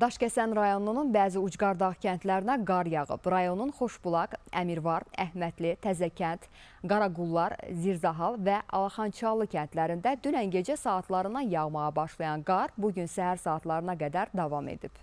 Daşkəsən rayonunun bəzi ucqardağ kəndlərinə qar yağıb. Rayonun Xoşbulaq, Əmirvar, Əhmətli, Təzəkənd, Qaraqullar, Zirzahal və Alaxançalı kəndlərində dünən gecə saatlarından yağmağa başlayan qar bugün səhər saatlarına qədər davam edib.